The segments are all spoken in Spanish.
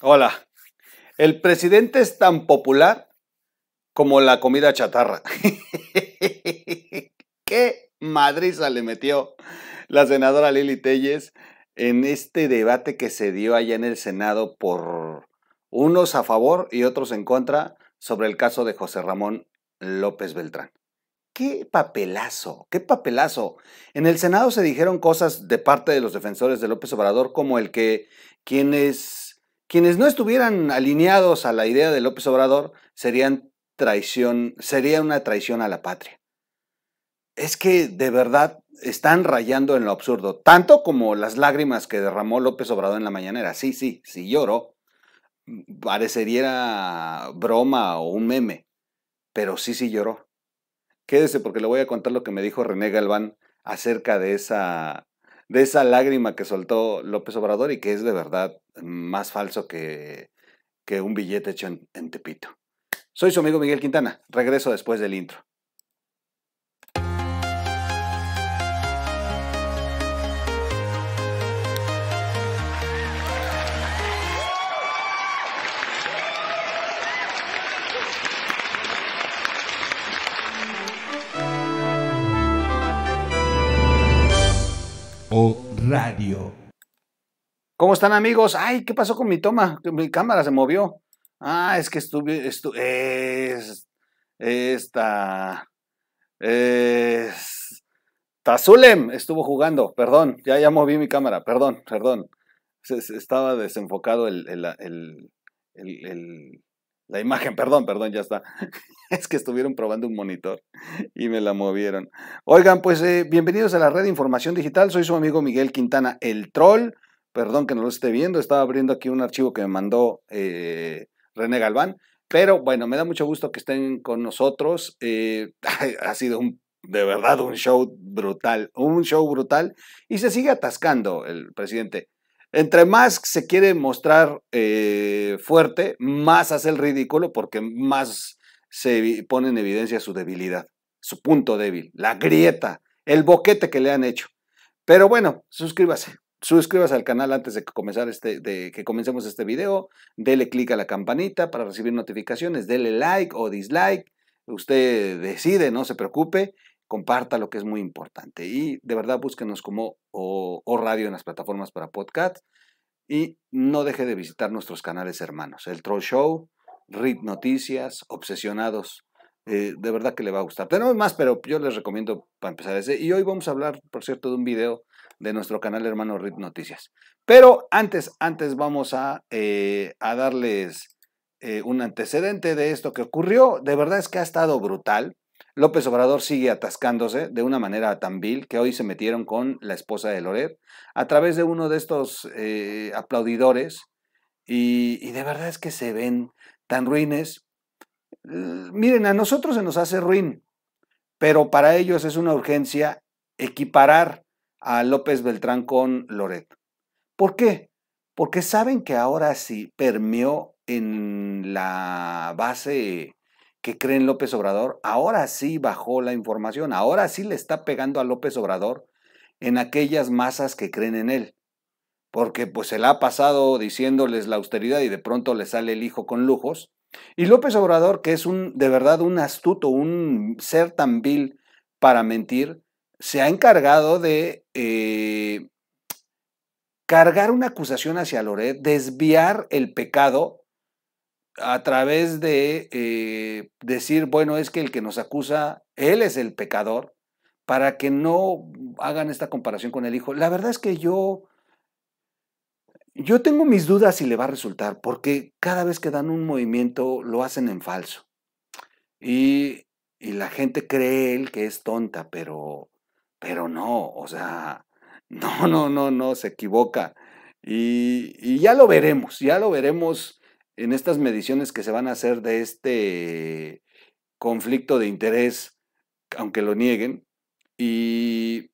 Hola. El presidente es tan popular como la comida chatarra. ¿Qué madriza le metió la senadora Lili Telles en este debate que se dio allá en el Senado por unos a favor y otros en contra sobre el caso de José Ramón López Beltrán? qué papelazo, qué papelazo. En el Senado se dijeron cosas de parte de los defensores de López Obrador como el que quienes quienes no estuvieran alineados a la idea de López Obrador serían traición, sería una traición a la patria. Es que de verdad están rayando en lo absurdo, tanto como las lágrimas que derramó López Obrador en la mañanera. Sí, sí, sí lloró. Parecería broma o un meme, pero sí, sí lloró. Quédese porque le voy a contar lo que me dijo René Galván acerca de esa de esa lágrima que soltó López Obrador y que es de verdad más falso que, que un billete hecho en, en Tepito. Soy su amigo Miguel Quintana. Regreso después del intro. radio. ¿Cómo están amigos? Ay, ¿qué pasó con mi toma? Mi cámara se movió. Ah, es que estuve... estuve, es, esta... Es, Tazulem estuvo jugando, perdón, ya, ya moví mi cámara, perdón, perdón. estaba desenfocado el, el la imagen, perdón, perdón, ya está. es que estuvieron probando un monitor y me la movieron. Oigan, pues eh, bienvenidos a la red de información digital. Soy su amigo Miguel Quintana, el troll. Perdón que no lo esté viendo, estaba abriendo aquí un archivo que me mandó eh, René Galván. Pero bueno, me da mucho gusto que estén con nosotros. Eh, ha sido un, de verdad un show brutal, un show brutal. Y se sigue atascando el presidente. Entre más se quiere mostrar eh, fuerte, más hace el ridículo porque más se pone en evidencia su debilidad, su punto débil, la grieta, el boquete que le han hecho. Pero bueno, suscríbase. Suscríbase al canal antes de que, comenzar este, de que comencemos este video. Dele clic a la campanita para recibir notificaciones. Dele like o dislike. Usted decide, no se preocupe comparta lo que es muy importante. Y de verdad búsquenos como o, radio en las plataformas para podcast. Y no deje de visitar nuestros canales hermanos, el Troll Show, Read Noticias, Obsesionados. Eh, de verdad que le va a gustar. Tenemos más, pero yo les recomiendo para empezar ese. Y hoy vamos a hablar, por cierto, de un video de nuestro canal hermano RIT Noticias. Pero antes, antes vamos a, eh, darles eh, un antecedente de esto que ocurrió. De verdad es que ha estado brutal. López Obrador sigue atascándose de una manera tan vil que hoy se metieron con la esposa de Loret a través de uno de estos eh, aplaudidores y, y de verdad es que se ven tan ruines. Miren, a nosotros se nos hace ruin, pero para ellos es una urgencia equiparar a López Beltrán con Loret. ¿Por qué? Porque saben que ahora sí permeó en la base que creen López Obrador, ahora sí bajó la información, ahora sí le está pegando a López Obrador en aquellas masas que creen en él. Porque pues se la ha pasado diciéndoles la austeridad y de pronto le sale el hijo con lujos. Y López Obrador, que es un de verdad un astuto, un ser tan vil para mentir, se ha encargado de eh, cargar una acusación hacia Loret, desviar el pecado a través de eh, decir, bueno, es que el que nos acusa, él es el pecador, para que no hagan esta comparación con el hijo. La verdad es que yo, yo tengo mis dudas si le va a resultar, porque cada vez que dan un movimiento lo hacen en falso. Y, y la gente cree él que es tonta, pero, pero no, o sea, no, no, no, no, se equivoca. y ya lo veremos, ya lo veremos en estas mediciones que se van a hacer de este conflicto de interés, aunque lo nieguen, y,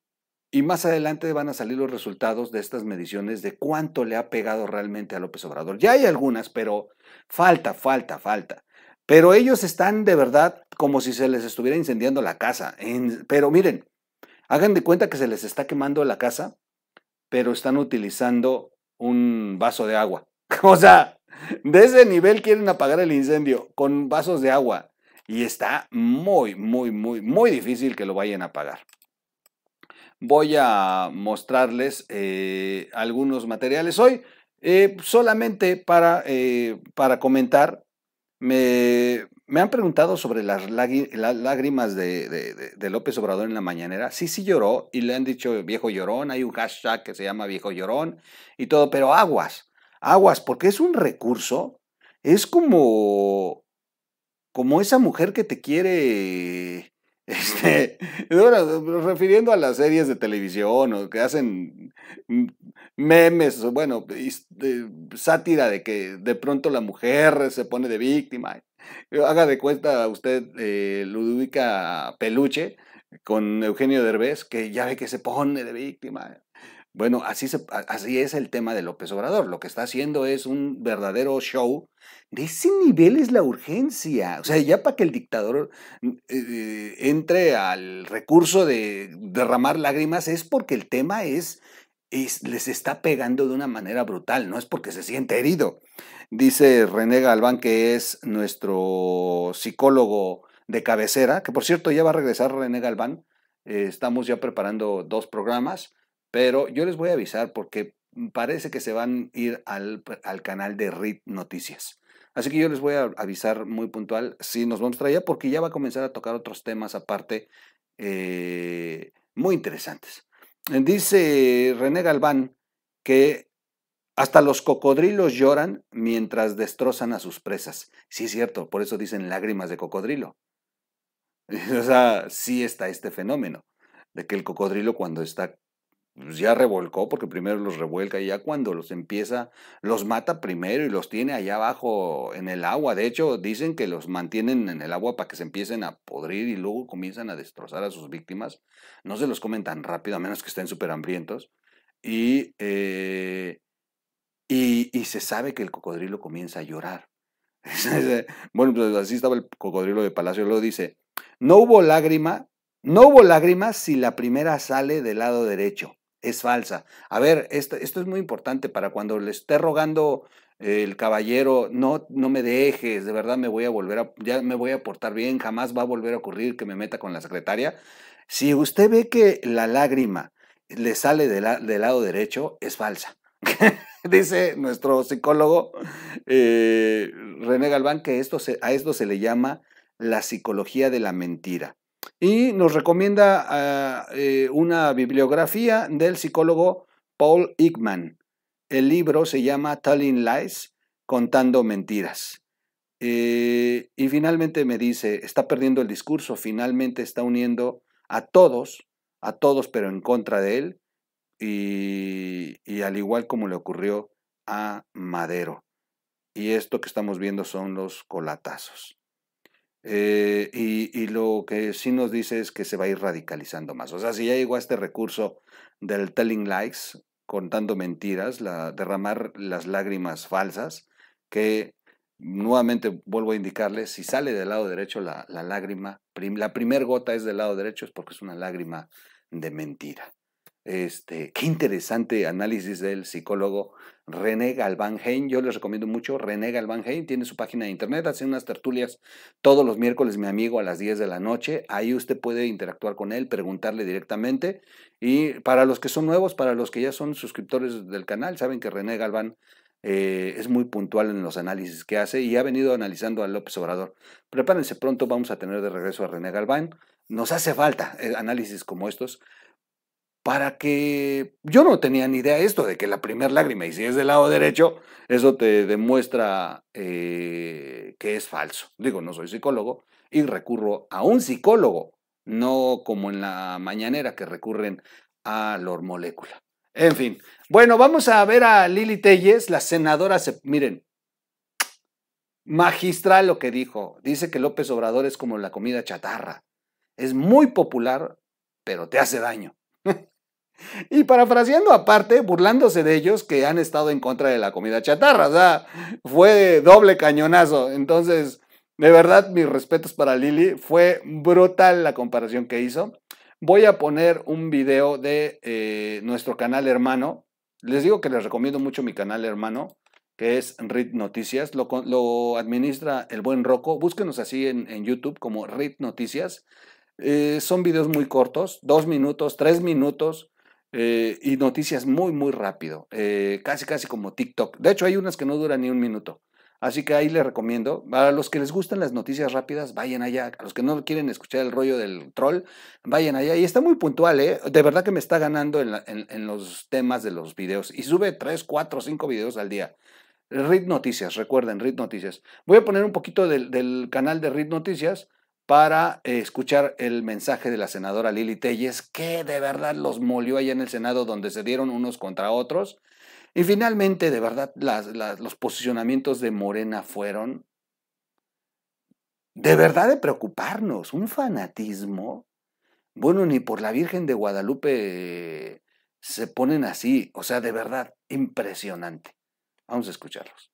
más adelante van a salir los resultados de estas mediciones de cuánto le ha pegado realmente a López Obrador. Ya hay algunas, pero falta, falta, falta. Pero ellos están de verdad como si se les estuviera incendiando la casa. pero miren, hagan de cuenta que se les está quemando la casa, pero están utilizando un vaso de agua. O sea, desde ese nivel quieren apagar el incendio con vasos de agua. Y está muy, muy, muy, muy difícil que lo vayan a apagar. Voy a mostrarles eh, algunos materiales hoy. Eh, solamente para, eh, para comentar, me, me, han preguntado sobre las, lágrimas de, de, López Obrador en la mañanera. Sí, sí lloró y le han dicho viejo llorón, hay un hashtag que se llama viejo llorón y todo, pero aguas, Aguas, porque es un recurso. Es como, como esa mujer que te quiere, bueno, este, refiriendo a las series de televisión o que hacen memes, bueno, sátira de que de pronto la mujer se pone de víctima. Haga de cuenta usted eh, Peluche con Eugenio Derbez, que ya ve que se pone de víctima. Bueno, así, así es el tema de López Obrador. Lo que está haciendo es un verdadero show. De ese nivel es la urgencia. O sea, ya para que el dictador mm, eh, eh, entre al recurso de derramar lágrimas es porque el tema es les está pegando de una manera brutal, no es porque se siente herido. Dice René Galván, que es nuestro psicólogo de cabecera, que por cierto ya va a regresar René Galván, eh, estamos ya preparando dos programas, pero yo les voy a avisar porque parece que se van a ir al, pues, canal de RIT Noticias. Así que yo les voy a avisar muy puntual si nos vamos a traer, porque ya va a comenzar a tocar otros temas aparte eh, muy interesantes. Dice René Galván que hasta los cocodrilos lloran mientras destrozan a sus presas. Sí, es cierto, por eso dicen lágrimas de cocodrilo. O sea, sí está este fenómeno de que el cocodrilo cuando está pues, ya revolcó, porque primero los revuelca y ya cuando los empieza, los mata primero y los tiene allá abajo en el agua. De hecho, dicen que los mantienen en el agua para que se empiecen a podrir y luego comienzan a destrozar a sus víctimas. No se los comen tan rápido, a menos que estén súper hambrientos. Eh, y, y, se sabe que el cocodrilo comienza a llorar. bueno, pues así estaba el cocodrilo de Palacio. Luego dice, no hubo lágrima, no hubo lágrimas si la primera sale del lado derecho es falsa. A ver, esto, es muy importante para cuando le esté rogando el caballero, no, no me dejes, de verdad me voy a volver a, ya me voy a portar bien, jamás va a volver a ocurrir que me meta con la secretaria. Si usted ve que la lágrima le sale del lado derecho, es falsa. Dice nuestro psicólogo eh, René Galván que a esto se le llama la psicología de la mentira y nos recomienda ah, eh, una bibliografía del psicólogo Paul Ickman. El libro se llama Telling Lies, contando mentiras. Eh, y finalmente me dice, está perdiendo el discurso, finalmente está uniendo a todos, a todos pero en contra de él, y, y al igual como le ocurrió a Madero. Y esto que estamos viendo son los colatazos. Eh, y, lo que sí nos dice es que se va a ir radicalizando más. O sea, si ya llegó a este recurso del telling lies, contando mentiras, derramar las lágrimas falsas, que nuevamente vuelvo a indicarles, si sale del lado derecho la, lágrima, la primer gota es del lado derecho, es porque es una lágrima de mentira. Este, qué interesante análisis del psicólogo René Galván Hein. Yo les recomiendo mucho René Galván Hein. Tiene su página de internet, hace unas tertulias todos los miércoles, mi amigo, a las 10 de la noche. Ahí usted puede interactuar con él, preguntarle directamente. Y para los que son nuevos, para los que ya son suscriptores del canal, saben que René Galván eh, es muy puntual en los análisis que hace y ha venido analizando a López Obrador. Prepárense pronto, vamos a tener de regreso a René Galván. Nos hace falta eh, análisis como estos para que yo no tenía ni idea esto, de que la primera lágrima, y si es del lado derecho, eso te demuestra eh, que es falso. Digo, no soy psicólogo y recurro a un psicólogo, no como en la mañanera que recurren a Lor Molécula. En fin, bueno, vamos a ver a Lili Telles, la senadora, miren, magistral lo que dijo, dice que López Obrador es como la comida chatarra, es muy popular, pero te hace daño. Y parafraseando aparte, burlándose de ellos que han estado en contra de la comida chatarra. O sea, fue doble cañonazo. Entonces, de verdad, mis respetos para Lili. Fue brutal la comparación que hizo. Voy a poner un video de eh, nuestro canal hermano. Les digo que les recomiendo mucho mi canal hermano, que es RIT Noticias. Lo, administra el buen Roco. Búsquenos así en, YouTube como RIT Noticias. Eh, son videos muy cortos, dos minutos, tres minutos eh, y noticias muy, muy rápido, eh, casi, casi como TikTok. De hecho, hay unas que no duran ni un minuto. Así que ahí les recomiendo, a los que les gustan las noticias rápidas, vayan allá. A los que no quieren escuchar el rollo del troll, vayan allá. Y está muy puntual, ¿eh? De verdad que me está ganando en, los temas de los videos. Y sube 3, 4, 5 videos al día. Read Noticias, recuerden, Read Noticias. Voy a poner un poquito del, canal de Read Noticias para eh, escuchar el mensaje de la senadora Lili Telles, que de verdad los molió allá en el Senado, donde se dieron unos contra otros. Y finalmente, de verdad, los posicionamientos de Morena fueron de verdad de preocuparnos, un fanatismo. Bueno, ni por la Virgen de Guadalupe se ponen así, o sea, de verdad, impresionante. Vamos a escucharlos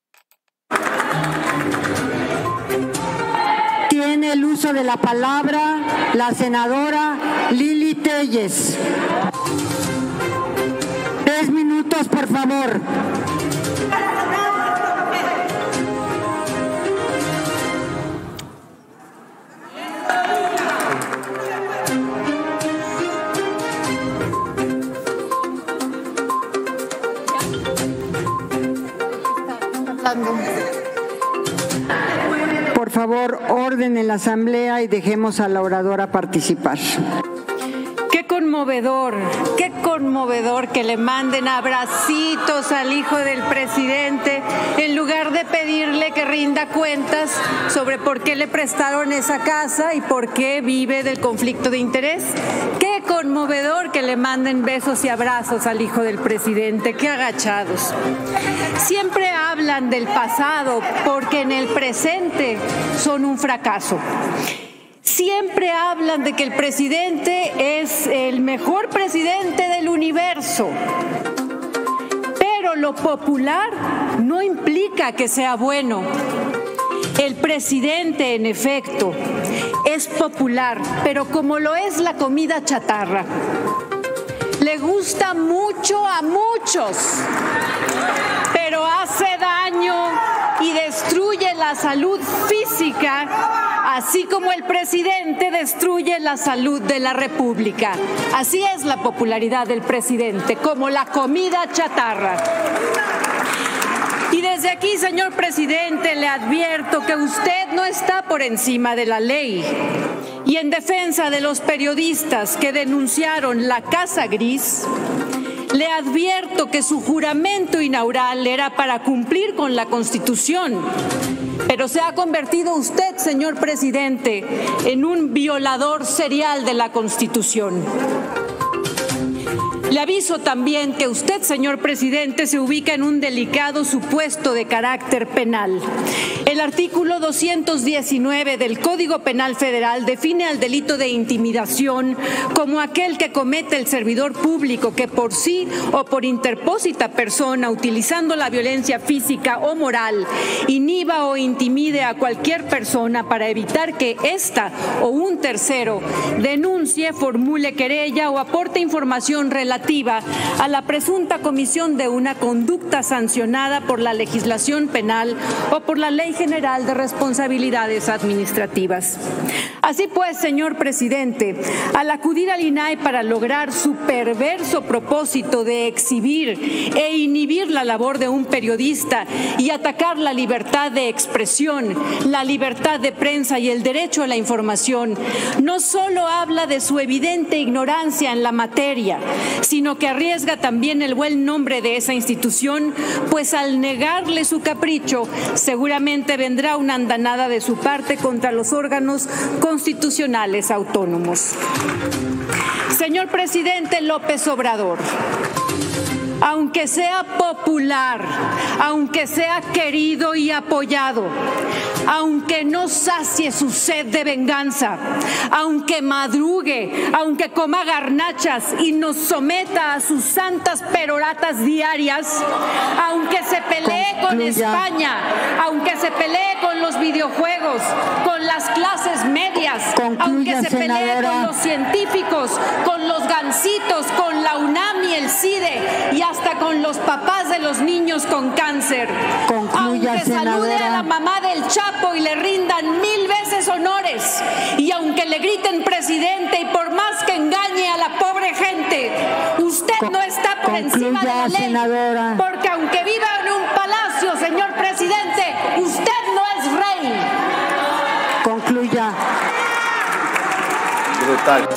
el uso de la palabra la senadora Lili Telles. Tres minutos, por favor. la asamblea y dejemos a la oradora participar conmovedor, qué conmovedor que le manden abracitos al hijo del presidente en lugar de pedirle que rinda cuentas sobre por qué le prestaron esa casa y por qué vive del conflicto de interés. Qué conmovedor que le manden besos y abrazos al hijo del presidente, qué agachados. Siempre hablan del pasado porque en el presente son un fracaso. Siempre hablan de que el presidente es el mejor presidente del universo, pero lo popular no implica que sea bueno. El presidente, en efecto, es popular, pero como lo es la comida chatarra, le gusta mucho a muchos, pero hace daño y destruye la salud física, así como el presidente destruye la salud de la República. Así es la popularidad del presidente, como la comida chatarra. Y desde aquí, señor presidente, le advierto que usted no está por encima de la ley. Y en defensa de los periodistas que denunciaron la Casa Gris, le advierto que su juramento inaugural era para cumplir con la Constitución pero se ha convertido usted, señor presidente, en un violador serial de la Constitución. Le aviso también que usted, señor presidente, se ubica en un delicado supuesto de carácter penal. El artículo 219 del Código Penal Federal define al delito de intimidación como aquel que comete el servidor público que por sí o por interpósita persona, utilizando la violencia física o moral, inhiba o intimide a cualquier persona para evitar que ésta o un tercero denuncie, formule querella o aporte información relativa a la presunta comisión de una conducta sancionada por la legislación penal o por la Ley General de Responsabilidades Administrativas. Así pues, señor presidente, al acudir al INAI para lograr su perverso propósito de exhibir e inhibir la labor de un periodista y atacar la libertad de expresión, la libertad de prensa y el derecho a la información, no solo habla de su evidente ignorancia en la materia, sino que arriesga también el buen nombre de esa institución, pues al negarle su capricho, seguramente vendrá una andanada de su parte contra los órganos constitucionales autónomos. Señor presidente López Obrador, aunque sea popular, aunque sea querido y apoyado, aunque no sacie su sed de venganza, aunque madrugue, aunque coma garnachas y nos someta a sus santas peroratas diarias, aunque se pelee con España, aunque se pelee con los videojuegos, con las clases medias, aunque se peleen con los científicos, con los gancitos, con la UNAM y el CIDE y hasta con los papás de los niños con cáncer. aunque salude a la mamá del Chapo y le rindan mil veces honores y aunque le griten presidente y por más que engañe a la pobre gente, usted no está por encima de la ley. Porque aunque viva en un palacio, señor presidente, Brutal.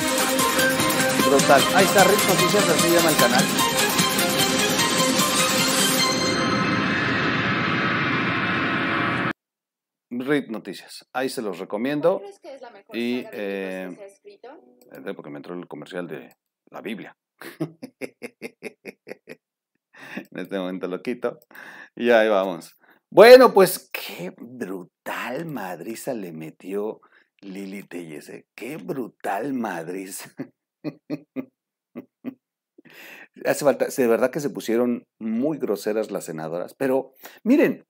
Brutal. Ahí está Rit Noticias, así llama el canal. Rit Noticias, ahí se los recomiendo. ¿Crees que es la mejor y eh, eh, porque me entró el comercial de la Biblia. en este momento lo quito y ahí vamos. Bueno, pues qué brutal madriza le metió Lili Tellese, ¿eh? qué brutal Madrid. Hace falta, de verdad que se pusieron muy groseras las senadoras, pero miren,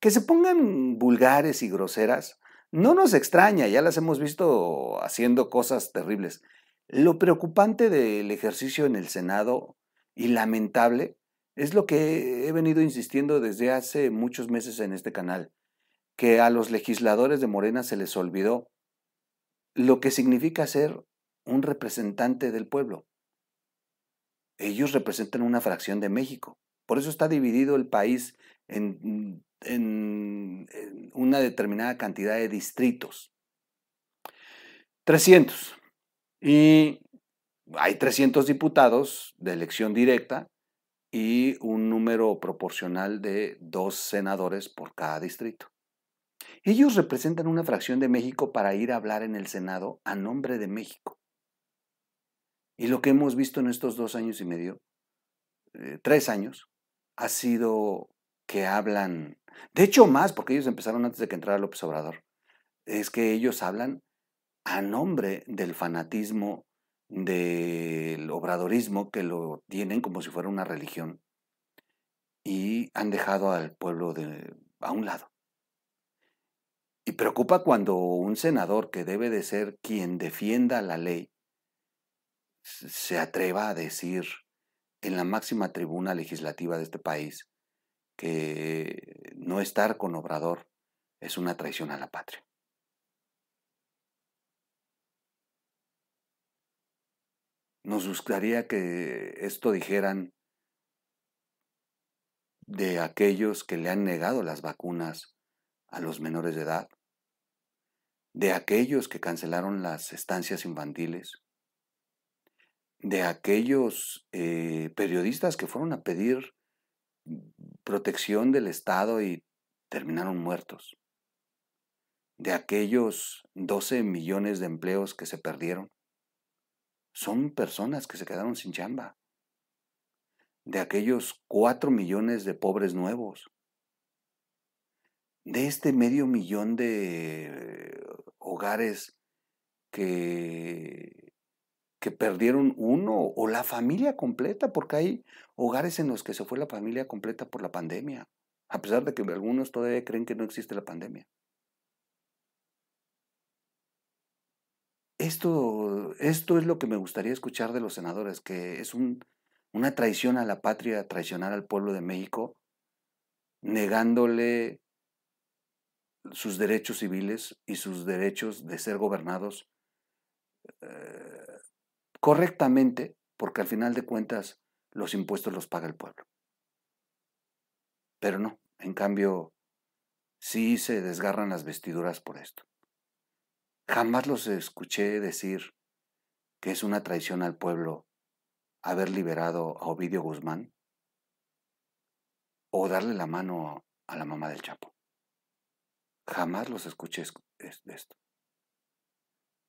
que se pongan vulgares y groseras no nos extraña, ya las hemos visto haciendo cosas terribles. Lo preocupante del ejercicio en el Senado y lamentable es lo que he venido insistiendo desde hace muchos meses en este canal, que a los legisladores de Morena se les olvidó lo que significa ser un representante del pueblo. Ellos representan una fracción de México. Por eso está dividido el país en, una determinada cantidad de distritos. 300. Y hay 300 diputados de elección directa y un número proporcional de dos senadores por cada distrito. Ellos representan una fracción de México para ir a hablar en el Senado a nombre de México. Y lo que hemos visto en estos dos años y medio, eh, tres años, ha sido que hablan, de hecho más, porque ellos empezaron antes de que entrara López Obrador, es que ellos hablan a nombre del fanatismo, del obradorismo, que lo tienen como si fuera una religión, y han dejado al pueblo de, a un lado. Y preocupa cuando un senador que debe de ser quien defienda la ley se atreva a decir en la máxima tribuna legislativa de este país que no estar con Obrador es una traición a la patria. Nos gustaría que esto dijeran de aquellos que le han negado las vacunas a los menores de edad, de aquellos que cancelaron las estancias infantiles, de aquellos eh, periodistas que fueron a pedir protección del Estado y terminaron muertos, de aquellos 12 millones de empleos que se perdieron. Son personas que se quedaron sin chamba, de aquellos 4 millones de pobres nuevos, de este medio millón de eh, hogares que, que perdieron uno o la familia completa, porque hay hogares en los que se fue la familia completa por la pandemia, a pesar de que algunos todavía creen que no existe la pandemia. Esto, esto es lo que me gustaría escuchar de los senadores, que es una traición a la patria, traicionar al pueblo de México, negándole sus derechos civiles y sus derechos de ser gobernados eh, correctamente, porque al final de cuentas los impuestos los paga el pueblo. Pero no, en cambio, sí se desgarran las vestiduras por esto. Jamás los escuché decir que es una traición al pueblo haber liberado a Ovidio Guzmán o darle la mano a la mamá del Chapo. Jamás los escuché esto.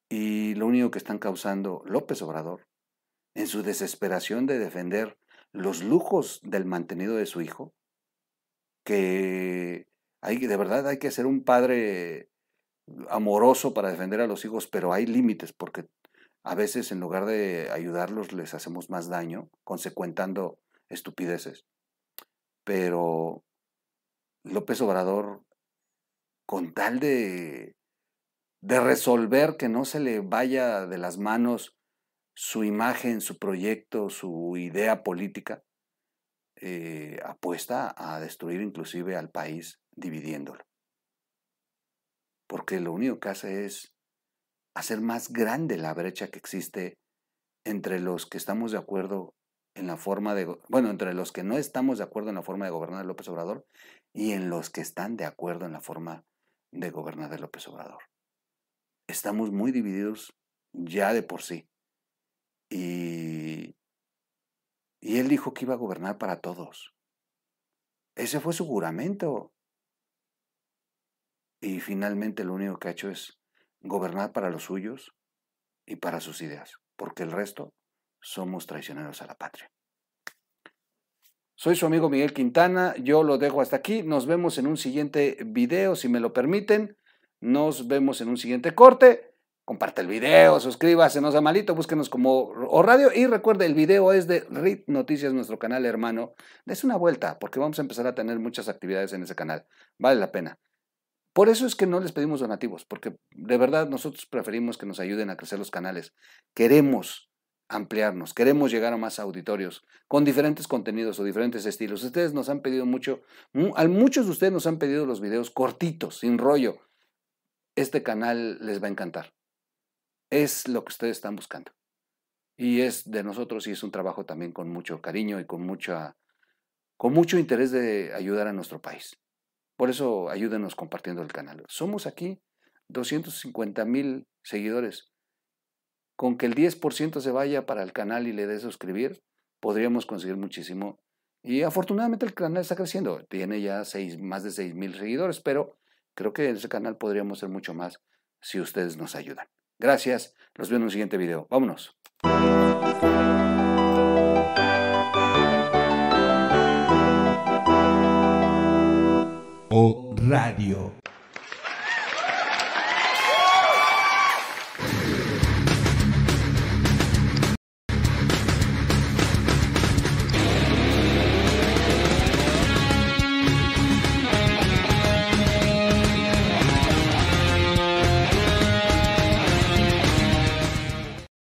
Y lo único que están causando López Obrador, en su desesperación de defender los lujos del mantenido de su hijo, que hay, de verdad hay que ser un padre amoroso para defender a los hijos, pero hay límites porque a veces en lugar de ayudarlos les hacemos más daño, consecuentando estupideces. Pero López Obrador con tal de, resolver que no se le vaya de las manos su imagen, su proyecto, su idea política, eh, apuesta a destruir inclusive al país dividiéndolo. Porque lo único que hace es hacer más grande la brecha que existe entre los que estamos de acuerdo en la forma de, bueno, entre los que no estamos de acuerdo en la forma de gobernar López Obrador y en los que están de acuerdo en la forma de gobernar de López Obrador. Estamos muy divididos ya de por sí. Y, y él dijo que iba a gobernar para todos. Ese fue su juramento. Y finalmente lo único que ha hecho es gobernar para los suyos y para sus ideas, porque el resto somos traicioneros a la patria. Soy su amigo Miguel Quintana, yo lo dejo hasta aquí, nos vemos en un siguiente video, si me lo permiten, nos vemos en un siguiente corte, comparte el video, suscríbase, no sea malito, búsquenos como O Radio y recuerde, el video es de RIT Noticias, nuestro canal hermano, des una vuelta porque vamos a empezar a tener muchas actividades en ese canal, vale la pena. Por eso es que no les pedimos donativos, porque de verdad nosotros preferimos que nos ayuden a crecer los canales. Queremos ampliarnos, queremos llegar a más auditorios con diferentes contenidos o diferentes estilos. Ustedes nos han pedido mucho, a muchos de ustedes nos han pedido los videos cortitos, sin rollo. Este canal les va a encantar. Es lo que ustedes están buscando. Y es de nosotros y es un trabajo también con mucho cariño y con, con mucho interés de ayudar a nuestro país. Por eso ayúdenos compartiendo el canal. Somos aquí 250 mil seguidores con que el 10% se vaya para el canal y le dé suscribir, podríamos conseguir muchísimo. Y afortunadamente el canal está creciendo, tiene ya más de 6 mil seguidores, pero creo que en ese canal podríamos ser mucho más si ustedes nos ayudan. Gracias, Nos vemos en un siguiente video. Vámonos. O Radio.